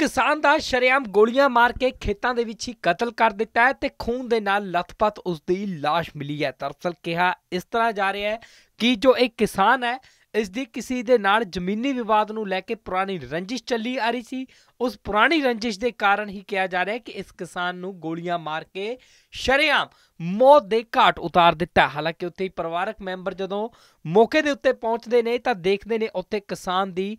ਕਿਸਾਨ ਦਾ ਸ਼ਰਿਆਮ ਗੋਲੀਆਂ ਮਾਰ ਕੇ ਖੇਤਾਂ ਦੇ ਵਿੱਚ ਹੀ ਕਤਲ ਕਰ ਦਿੱਤਾ ਹੈ ਤੇ ਖੂਨ ਦੇ ਨਾਲ ਲਥਪਥ ਉਸ ਦੀ লাশ ਮਿਲੀ ਹੈ ਦਰਸਲ ਕਿਹਾ ਇਸ ਤਰ੍ਹਾਂ ਜਾ ਰਿਹਾ ਹੈ ਕਿ ਜੋ ਇੱਕ ਕਿਸਾਨ ਹੈ ਇਸ ਦੀ ਕਿਸੇ ਦੇ ਨਾਲ ਜ਼ਮੀਨੀ ਵਿਵਾਦ ਨੂੰ ਲੈ ਕੇ ਪੁਰਾਣੀ ਰੰਜਿਸ਼ ਚੱਲੀ ਆ ਰਹੀ ਸੀ ਉਸ ਪੁਰਾਣੀ ਰੰਜਿਸ਼ ਦੇ ਕਾਰਨ ਹੀ ਕਿਹਾ ਜਾ ਰਿਹਾ ਹੈ ਕਿ ਇਸ ਕਿਸਾਨ ਨੂੰ ਗੋਲੀਆਂ ਮਾਰ ਕੇ ਸ਼ਰਿਆਮ ਮੌਤ ਦੇ ਘਾਟ ਉਤਾਰ ਦਿੱਤਾ ਹਾਲਾਂਕਿ ਉੱਥੇ ਹੀ ਪਰਿਵਾਰਕ ਮੈਂਬਰ ਜਦੋਂ ਮੌਕੇ ਦੇ ਉੱਤੇ ਪਹੁੰਚਦੇ ਨੇ ਤਾਂ ਦੇਖਦੇ ਨੇ ਉੱਥੇ ਕਿਸਾਨ ਦੀ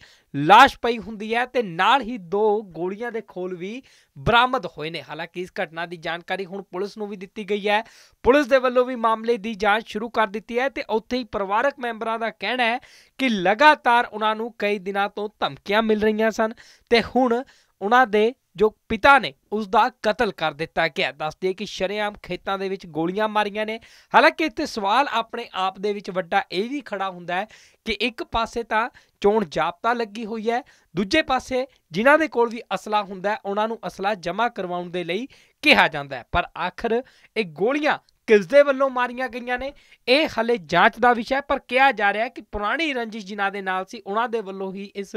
লাশ ਪਈ ਹੁੰਦੀ ਹੈ ਤੇ ਨਾਲ ਹੀ ਦੋ ਗੋਲੀਆਂ ਦੇ ਖੋਲ ਵੀ ਬਰਾਮਦ ਹੋਏ ਨੇ ਹਾਲਾਂਕਿ ਇਸ ਘਟਨਾ ਦੀ ਜਾਣਕਾਰੀ ਹੁਣ ਪੁਲਿਸ ਨੂੰ ਵੀ ਦਿੱਤੀ ਗਈ ਹੈ ਪੁਲਿਸ ਦੇ ਵੱਲੋਂ ਵੀ ਮਾਮਲੇ ਦੀ ਜਾਂਚ ਸ਼ੁਰੂ ਕਰ ਦਿੱਤੀ ਹੈ ਤੇ ਉੱਥੇ ਹੀ ਪਰਿਵਾਰਕ ਮੈਂਬਰਾਂ ਦਾ ਕਹਿਣਾ ਹੈ ਕਿ ਲਗਾਤਾਰ ਉਹਨਾਂ ਨੂੰ ਕਈ ਦਿਨਾਂ ਤੋਂ ਧਮਕੀਆਂ ਮਿਲ ਰਹੀਆਂ ਸਨ ਤੇ ਹੁਣ ਉਹਨਾਂ ਦੇ ਜੋ ਪਿਤਾ ਨੇ ਉਸ ਦਾ ਕਤਲ ਕਰ ਦਿੱਤਾ ਗਿਆ ਦੱਸਦੇ ਕਿ ਸ਼ਰੇਆਮ ਖੇਤਾਂ ਦੇ ਵਿੱਚ ਗੋਲੀਆਂ ਮਾਰੀਆਂ ਨੇ ਹਾਲਾਂਕਿ ਇੱਥੇ ਸਵਾਲ ਆਪਣੇ ਆਪ ਦੇ ਵਿੱਚ ਵੱਡਾ ਇਹ ਵੀ ਖੜਾ ਹੁੰਦਾ ਹੈ ਕਿ ਇੱਕ ਪਾਸੇ ਤਾਂ ਚੋਣ ਜਾਬਤਾ ਲੱਗੀ ਹੋਈ ਹੈ ਦੂਜੇ ਪਾਸੇ ਜਿਨ੍ਹਾਂ ਦੇ ਕੋਲ ਵੀ ਅਸਲਾ ਹੁੰਦਾ ਹੈ ਉਹਨਾਂ ਨੂੰ ਅਸਲਾ ਜਮ੍ਹਾਂ ਕਰਵਾਉਣ ਦੇ ਲਈ ਕਿਹਾ ਜਾਂਦਾ ਹੈ ਪਰ ਆਖਰ ਇਹ ਗੋਲੀਆਂ ਕਿਸ ਦੇ ਵੱਲੋਂ ਮਾਰੀਆਂ ਗਈਆਂ ਨੇ ਇਹ ਹਲੇ ਜਾਂਚ ਦਾ ਵਿਸ਼ਾ ਹੈ ਪਰ ਕਿਹਾ ਜਾ ਰਿਹਾ ਹੈ ਕਿ ਪੁਰਾਣੀ ਰੰਜਿਸ਼ ਜਿਨ੍ਹਾਂ ਦੇ ਨਾਲ ਸੀ ਉਹਨਾਂ ਦੇ ਵੱਲੋਂ ਹੀ ਇਸ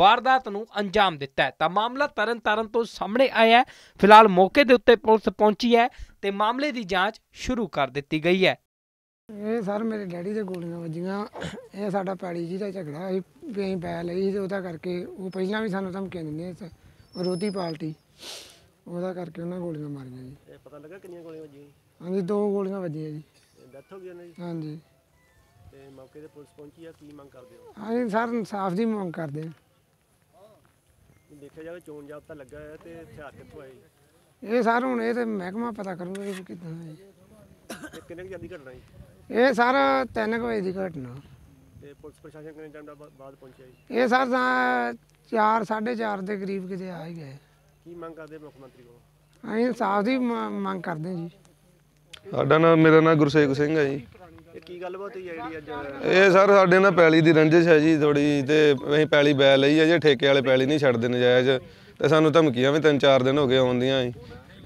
ਵਾਰਦਾਤ ਨੂੰ ਅੰਜਾਮ ਦਿੱਤਾ ਹੈ ਤਾਂ ਮਾਮਲਾ ਤਰਨਤਾਰਨ ਤੋਂ ਸਾਹਮਣੇ ਆਇਆ ਹੈ ਫਿਲਹਾਲ ਮੌਕੇ ਦੇ ਉੱਤੇ ਪੁਲਿਸ ਪਹੁੰਚੀ ਹੈ ਤੇ ਮਾਮਲੇ ਦੀ ਜਾਂਚ ਸ਼ੁਰੂ ਕਰ ਦਿੱਤੀ ਗਈ ਹੈ ਇਹ ਸਰ ਮੇਰੇ ਡੈਡੀ ਦੇ ਗੋਲੀਆਂ ਵੱਜੀਆਂ ਇਹ ਸਾਡਾ ਪੈੜੀ ਜੀ ਦਾ ਝਗੜਾ ਸੀ ਵੀ ਅਸੀਂ ਪੈ ਲਈ ਤੇ ਉਹਦਾ ਕਰਕੇ ਉਹ ਪਹਿਲਾਂ ਵੀ ਸਾਨੂੰ ਧਮਕੀਆਂ ਦਿੰਦੇ ਸੀ ਵਿਰੋਧੀ ਪਾਰਟੀ ਉਹਦਾ ਕਰਕੇ ਉਹਨਾਂ ਗੋਲੀਆਂ ਮਾਰੀਆਂ ਜੀ ਇਹ ਪਤਾ ਲੱਗਾ ਕਿੰਨੀਆਂ ਗੋਲੀਆਂ ਵੱਜੀਆਂ ਹਾਂਜੀ ਦੋ ਗੋਲੀਆਂ ਵੱਜੀਆਂ ਜੀ ਡੈਥ ਹੋ ਗਈ ਉਹਨਾਂ ਦੀ ਹਾਂਜੀ ਤੇ ਮੌਕੇ ਤੇ ਪੁਲਿਸ ਪਹੁੰਚੀ ਆ ਕੀ ਮੰਗ ਕਰਦੇ ਹੋ ਹਾਂਜੀ ਸਰ ਇਨਸਾਫ ਦੀ ਮੰਗ ਕਰਦੇ ਹਾਂ ਦੇਖਿਆ ਜਾਵੇ ਚੋਣ ਜਾਬਤਾ ਲੱਗਾ ਹੋਇਆ ਤੇ ਹਥਿਆਰ ਕਿੱਥੋਂ ਆਏ ਇਹ ਸਰ ਹੁਣ ਇਹ ਤੇ ਮਹਿਕਮਾ ਪਤਾ ਕਰੂਗਾ ਕਿ ਕਿੱਦਾਂ ਹੈ ਜੀ। ਕਿੰਨੇ ਕੁ ਜਲਦੀ ਘਟਣਾ ਜੀ ਇਹ ਸਰ 3 ਵਜੇ ਦੀ ਘਟਨਾ ਤੇ ਪੁਲਿਸ ਪ੍ਰਸ਼ਾਸਨ ਕਿੰਨੇ ਟਾਈਮ ਦਾ ਬਾਅਦ ਪਹੁੰਚਿਆ ਜੀ ਇਹ ਸਰ 4 4:30 ਦੇ ਕਰੀਬ ਕਿਤੇ ਆ ਹੀ ਗਏ ਕੀ ਮੰਗ ਕਰਦੇ ਮੁੱਖ ਮੰਤਰੀ ਕੋਲ ਅਸੀਂ ਇਨਸਾਫ ਦੀ ਮੰਗ ਕਰਦੇ ਜੀ ਸਾਡਾ ਨਾਮ ਮੇਰਾ ਨਾਮ ਗੁਰਸੇਖ ਸਿੰਘ ਹੈ ਜੀ ਇਹ ਕੀ ਗੱਲਬਾਤ ਹੋਈ ਹੈ ਜਿਹੜੀ ਅੱਜ ਇਹ ਸਰ ਸਾਡੇ ਨਾਲ ਪੈਲੀ ਦੀ ਰੰਜਿਸ਼ ਹੈ ਜੀ ਥੋੜੀ ਤੇ ਅਸੀਂ ਪੈਲੀ ਬੈ ਲਈ ਹੈ ਜੇ ਠੇਕੇ ਵਾਲੇ ਪੈਲੀ ਨਹੀਂ ਛੱਡਦੇ ਨਜਾਇਜ਼ ਤੇ ਸਾਨੂੰ ਧਮਕੀਆਂ ਵੀ ਤਿੰਨ ਚਾਰ ਦਿਨ ਹੋ ਗਏ ਆਉਂਦੀਆਂ ਜੀ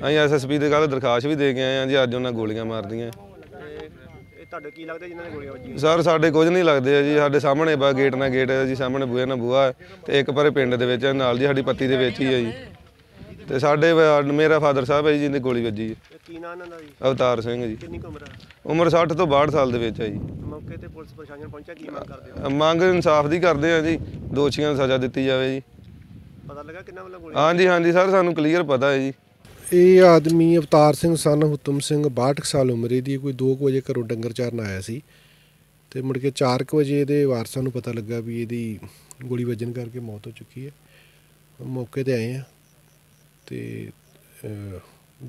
ਅਸੀਂ ਐਸਐਸਪੀ ਦੇ ਕੱਲ ਦਰਖਾਸਤ ਵੀ ਦੇ ਕੇ ਆਏ ਆ ਜੀ ਅੱਜ ਉਹਨਾਂ ਗੋਲੀਆਂ ਮਾਰਦੀਆਂ ਤੁਹਾਡੇ ਕੀ ਲੱਗਦਾ ਜਿਨ੍ਹਾਂ ਨੇ ਗੋਲੀਆਂ ਵੱਜੀਆਂ ਸਰ ਸਾਡੇ ਕੁਝ ਨਹੀਂ ਲੱਗਦੇ ਆ ਜੀ ਸਾਡੇ ਸਾਹਮਣੇ ਬਾ ਗੇਟ ਨਾਲ ਗੇਟ ਹੈ ਜੀ ਸਾਹਮਣੇ ਬੂਹੇ ਨਾਲ ਬੂਹਾ ਤੇ ਇੱਕ ਪਰੇ ਪਿੰਡ ਦੇ ਵਿੱਚ ਨਾਲ ਜੀ ਸਾਡੀ ਪੱਤੀ ਦੇ ਵਿੱਚ ਹੀ ਹੈ ਜੀ ਤੇ ਸਾਡੇ ਮੇਰਾ ਫਾਦਰ ਸਾਹਿਬ ਹੈ ਜੀ ਜਿੰਦੇ ਗੋਲੀ ਵੱਜੀ ਹੈ ਕੀ ਨਾਂ ਇਹਨਾਂ ਦਾ ਜੀ ਅਵਤਾਰ ਸਿੰਘ ਜੀ ਕਿੰਨੀ ਉਮਰ ਆ ਉਮਰ 60 ਤੋਂ 62 ਸਾਲ ਦੇ ਵਿੱਚ ਹੈ ਜੀ ਮੌਕੇ ਤੇ ਪੁਲਿਸ ਪ੍ਰਸ਼ਾਸਨ ਪਹੁੰਚਿਆ ਕੀ ਮੰਗ ਕਰਦੇ ਹੋ ਮੰਗ ਇਨਸਾਫ ਦੀ ਕਰਦੇ ਆ ਜੀ ਦੋਸ਼ੀਆਂ ਨੂੰ ਸਜ਼ਾ ਦਿੱਤੀ ਜਾਵੇ ਜੀ ਪਤਾ ਲੱਗਾ ਕਿੰਨਾ ਵੱਲੋਂ ਗੋਲੀ ਹਾਂਜੀ ਹਾਂਜੀ ਸਰ ਸਾਨੂੰ ਕਲੀਅਰ ਪਤਾ ਹੈ ਜੀ ਇਹ ਆਦਮੀ ਅਵਤਾਰ ਸਿੰਘ ਸਨ ਹੁਤਮ ਸਿੰਘ 62 ਸਾਲ ਉਮਰੇ ਦੀ ਕੋਈ 2 ਵਜੇ ਘਰੋਂ ਡੰਗਰ ਚਾਰਨ ਆਇਆ ਸੀ ਤੇ ਮੁੜ ਕੇ 4 ਵਜੇ ਇਹਦੇ ਵਾਰਸਾਂ ਨੂੰ ਪਤਾ ਲੱਗਾ ਵੀ ਇਹਦੀ ਗੋਲੀ ਵੱਜਣ ਕਰਕੇ ਮੌਤ ਹੋ ਚੁੱਕੀ ਹੈ ਮੌਕੇ ਤੇ ਆਏ ਆ ਤੇ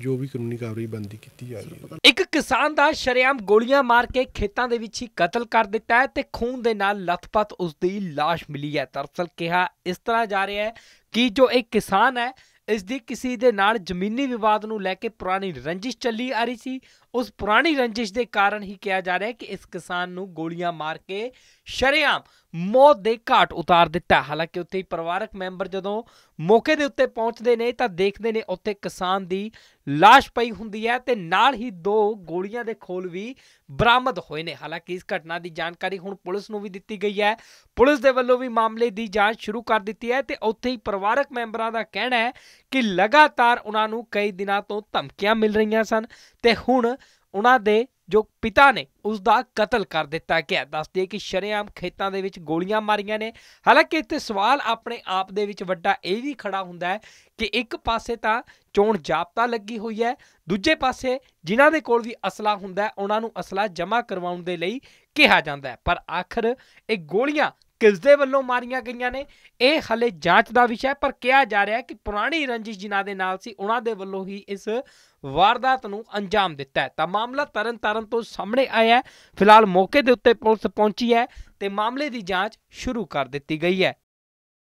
ਜੋ ਵੀ ਕਾਨੂੰਨੀ ਕਾਰਵਾਈ ਬੰਦੀ ਕੀਤੀ ਜਾ ਰਹੀ ਹੈ ਇੱਕ ਕਿਸਾਨ ਦਾ ਸ਼ਰਿਆਮ ਗੋਲੀਆਂ ਮਾਰ ਕੇ ਖੇਤਾਂ ਦੇ ਵਿੱਚ ਹੀ ਕਤਲ ਕਰ ਦਿੱਤਾ ਹੈ ਤੇ ਖੂਨ ਦੇ ਨਾਲ ਲਥਪਥ ਉਸ ਦੀ লাশ ਮਿਲੀ ਹੈ ਦਰਸਲ ਕਿਹਾ ਇਸ ਤਰ੍ਹਾਂ ਜਾ ਰਿਹਾ ਹੈ ਕਿ ਜੋ ਇੱਕ ਕਿਸਾਨ ਹੈ ਇਸ ਦੀ ਕਿਸੇ ਦੇ ਨਾਲ ਜ਼ਮੀਨੀ ਵਿਵਾਦ ਨੂੰ ਲੈ ਕੇ ਪੁਰਾਣੀ ਰੰਜਿਸ਼ ਚੱਲੀ ਆ ਰਹੀ ਸੀ ਉਸ ਪੁਰਾਣੀ ਰੰਜਿਸ਼ ਦੇ ਕਾਰਨ ਹੀ ਕਿਹਾ ਜਾ ਰਿਹਾ ਹੈ ਕਿ ਇਸ ਕਿਸਾਨ ਨੂੰ ਗੋਲੀਆਂ ਮਾਰ ਕੇ ਸ਼ਰੇਆਮ ਮੌਤ ਦੇ ਘਾਟ ਉਤਾਰ ਦਿੱਤਾ ਹਾਲਾਂਕਿ ਉੱਥੇ ਹੀ ਪਰਿਵਾਰਕ ਮੈਂਬਰ ਜਦੋਂ ਮੌਕੇ ਦੇ ਉੱਤੇ ਪਹੁੰਚਦੇ ਨੇ ਤਾਂ ਦੇਖਦੇ ਨੇ ਉੱਥੇ ਕਿਸਾਨ ਦੀ লাশ ਪਈ ਹੁੰਦੀ ਹੈ ਤੇ ਨਾਲ ਹੀ ਦੋ ਗੋਲੀਆਂ ਦੇ ਖੋਲ ਵੀ ਬਰਾਮਦ ਹੋਏ ਨੇ ਹਾਲਾਂਕਿ ਇਸ ਘਟਨਾ ਦੀ ਜਾਣਕਾਰੀ ਹੁਣ ਪੁਲਿਸ ਨੂੰ ਵੀ ਦਿੱਤੀ ਗਈ ਹੈ ਪੁਲਿਸ ਦੇ ਵੱਲੋਂ ਵੀ ਮਾਮਲੇ ਦੀ ਜਾਂਚ ਸ਼ੁਰੂ ਕਰ ਦਿੱਤੀ ਹੈ ਤੇ ਉੱਥੇ ਹੀ ਪਰਿਵਾਰਕ ਮੈਂਬਰਾਂ ਦਾ ਕਹਿਣਾ ਹੈ ਕਿ ਲਗਾਤਾਰ ਉਹਨਾਂ ਨੂੰ ਕਈ ਦਿਨਾਂ ਤੋਂ ਧਮਕੀਆਂ ਮਿਲ ਰਹੀਆਂ ਸਨ ਤੇ ਹੁਣ ਉਹਨਾਂ ਦੇ ਜੋ ਪਿਤਾ ਨੇ ਉਸ ਦਾ ਕਤਲ ਕਰ ਦਿੱਤਾ ਗਿਆ ਦੱਸਦੇ ਕਿ ਸ਼ਰੇਆਮ ਖੇਤਾਂ ਦੇ ਵਿੱਚ ਗੋਲੀਆਂ ਮਾਰੀਆਂ ਨੇ ਹਾਲਾਂਕਿ ਇੱਥੇ ਸਵਾਲ ਆਪਣੇ ਆਪ ਦੇ ਵਿੱਚ ਵੱਡਾ ਇਹ ਵੀ ਖੜਾ ਹੁੰਦਾ ਹੈ ਕਿ ਇੱਕ ਪਾਸੇ ਤਾਂ ਚੋਣ ਜਾਬਤਾ ਲੱਗੀ ਹੋਈ ਹੈ ਦੂਜੇ ਪਾਸੇ ਜਿਨ੍ਹਾਂ ਦੇ ਕੋਲ ਵੀ ਅਸਲਾ ਹੁੰਦਾ ਹੈ ਉਹਨਾਂ ਨੂੰ ਅਸਲਾ ਜਮ੍ਹਾਂ ਕਰਵਾਉਣ ਦੇ ਲਈ ਕਿਹਾ ਜਾਂਦਾ ਹੈ ਪਰ ਆਖਰ ਇਹ ਗੋਲੀਆਂ ਕਿਸ ਦੇ ਵੱਲੋਂ ਮਾਰੀਆਂ ਗਈਆਂ ਨੇ ਇਹ ਹਲੇ ਜਾਂਚ ਦਾ ਵਿਸ਼ਾ ਹੈ ਪਰ ਕਿਹਾ ਜਾ ਰਿਹਾ ਹੈ ਕਿ ਪੁਰਾਣੀ ਰੰਜਿਸ਼ ਜਿਨ੍ਹਾਂ ਦੇ ਨਾਲ ਸੀ ਉਹਨਾਂ ਦੇ ਵੱਲੋਂ ਹੀ ਇਸ ਵਾਰਦਾਤ ਨੂੰ ਅੰਜਾਮ ਦਿੱਤਾ ਹੈ ਤਾਂ ਮਾਮਲਾ ਤਰਨਤਾਰਨ ਤੋਂ ਸਾਹਮਣੇ ਆਇਆ ਹੈ ਫਿਲਹਾਲ ਮੌਕੇ ਦੇ ਉੱਤੇ ਪੁਲਿਸ ਪਹੁੰਚੀ ਹੈ ਤੇ ਮਾਮਲੇ ਦੀ ਜਾਂਚ ਸ਼ੁਰੂ ਕਰ ਦਿੱਤੀ ਗਈ ਹੈ